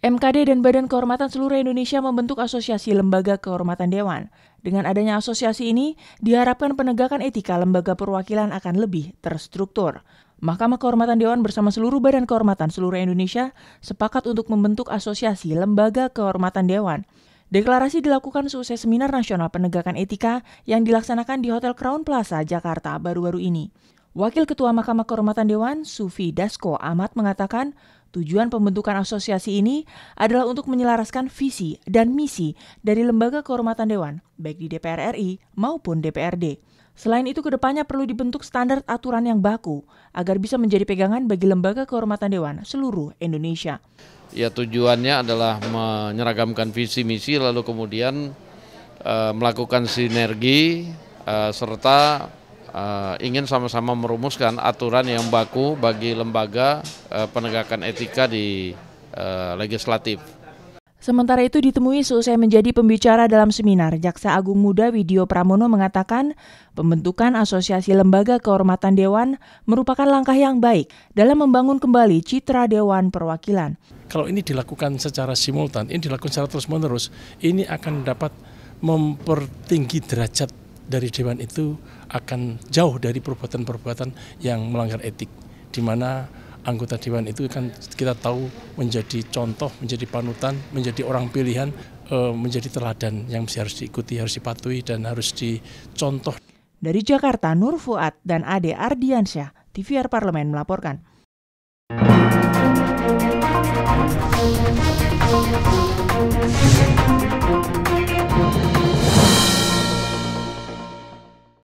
MKD dan Badan Kehormatan Seluruh Indonesia membentuk Asosiasi Lembaga Kehormatan Dewan. Dengan adanya asosiasi ini, diharapkan penegakan etika lembaga perwakilan akan lebih terstruktur. Mahkamah Kehormatan Dewan bersama seluruh Badan Kehormatan Seluruh Indonesia sepakat untuk membentuk Asosiasi Lembaga Kehormatan Dewan. Deklarasi dilakukan seusai Seminar Nasional Penegakan Etika yang dilaksanakan di Hotel Crown Plaza, Jakarta baru-baru ini. Wakil Ketua Mahkamah Kehormatan Dewan, Sufi Dasko Ahmad mengatakan, tujuan pembentukan asosiasi ini adalah untuk menyelaraskan visi dan misi dari lembaga kehormatan dewan, baik di DPR RI maupun DPRD. Selain itu, kedepannya perlu dibentuk standar aturan yang baku agar bisa menjadi pegangan bagi lembaga kehormatan dewan seluruh Indonesia ya tujuannya adalah menyeragamkan visi misi lalu kemudian uh, melakukan sinergi uh, serta uh, ingin sama-sama merumuskan aturan yang baku bagi lembaga uh, penegakan etika di uh, legislatif. Sementara itu ditemui seusai menjadi pembicara dalam seminar, Jaksa Agung Muda Widyo Pramono mengatakan pembentukan Asosiasi Lembaga Kehormatan Dewan merupakan langkah yang baik dalam membangun kembali citra Dewan Perwakilan. Kalau ini dilakukan secara simultan, ini dilakukan secara terus-menerus, ini akan dapat mempertinggi derajat dari Dewan itu akan jauh dari perbuatan-perbuatan yang melanggar etik, di mana anggota dewan itu kan kita tahu menjadi contoh, menjadi panutan, menjadi orang pilihan, eh, menjadi teladan yang harus diikuti, harus dipatuhi dan harus dicontoh. Dari Jakarta, Nur Fuad dan Ade Ardiansyah, TVR Parlemen melaporkan.